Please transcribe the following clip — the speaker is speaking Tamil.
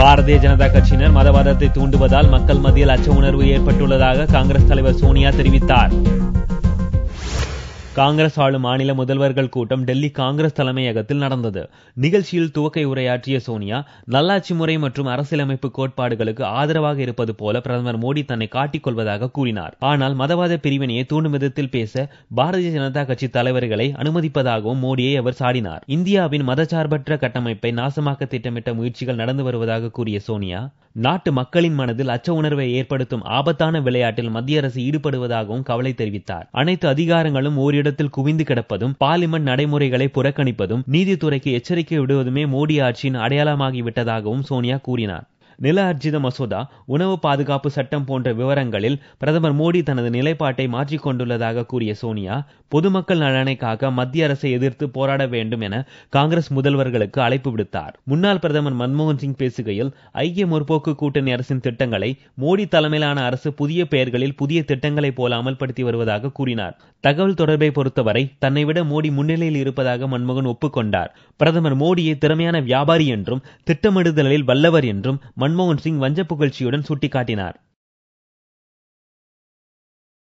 பாரதிய ஜனதா கட்சியினர் மதவாதத்தை தூண்டுவதால் மக்கள் மத்தியில் அச்ச உணர்வு ஏற்பட்டுள்ளதாக காங்கிரஸ் தலைவர் சோனியா தெரிவித்தார் காங்கிரஸ் ஆளும் மாநில முதல்வர்கள் கூட்டம் டெல்லி காங்கிரஸ் தலைமையகத்தில் நடந்தது நிகழ்ச்சியில் துவக்கை உரையாற்றிய சோனியா நல்லாட்சி முறை மற்றும் அரசியலமைப்பு கோட்பாடுகளுக்கு ஆதரவாக இருப்பது போல பிரதமர் மோடி தன்னை காட்டிக் கொள்வதாக கூறினார் ஆனால் மதவாத பிரிவினையை தூண்டும் விதத்தில் பேச பாரதிய ஜனதா கட்சி தலைவர்களை அனுமதிப்பதாகவும் மோடியை அவர் சாடினார் இந்தியாவின் மதச்சார்பற்ற கட்டமைப்பை நாசமாக்க திட்டமிட்ட முயற்சிகள் நடந்து வருவதாக கூறிய சோனியா நாட்டு மக்களின் மனதில் அச்ச உணர்வை ஏற்படுத்தும் ஆபத்தான விளையாட்டில் மத்திய அரசு ஈடுபடுவதாகவும் கவலை தெரிவித்தார் அனைத்து அதிகாரங்களும் ஓரிட இடத்தில் குவிந்து கிடப்பதும் பாலிமன் நடைமுறைகளை புறக்கணிப்பதும் நீதித்துறைக்கு எச்சரிக்கை விடுவதுமே மோடி ஆட்சியின் அடையாளமாகிவிட்டதாகவும் சோனியா கூறினார் நில அர்ஜித மசோதா உணவு பாதுகாப்பு சட்டம் போன்ற விவரங்களில் பிரதமர் மோடி தனது நிலைப்பாட்டை மாற்றிக்கொண்டுள்ளதாக கூறிய சோனியா பொதுமக்கள் நலனைக்காக மத்திய அரசை எதிர்த்து போராட வேண்டும் என காங்கிரஸ் முதல்வர்களுக்கு அழைப்பு விடுத்தார் முன்னாள் பிரதமர் மன்மோகன் சிங் பேசுகையில் ஐக்கிய முற்போக்கு கூட்டணி அரசின் திட்டங்களை மோடி தலைமையிலான அரசு புதிய பெயர்களில் புதிய திட்டங்களை போல அமல்படுத்தி வருவதாக கூறினார் தகவல் தொடர்பை பொறுத்தவரை தன்னை விட மோடி முன்னிலையில் இருப்பதாக மன்மோகன் ஒப்புக்கொண்டார் பிரதமர் மோடியை திறமையான வியாபாரி என்றும் திட்டமிடுதலில் வல்லவர் என்றும் மன்மோகன் சிங் வஞ்ச புகழ்ச்சியுடன் சுட்டிக்காட்டினார்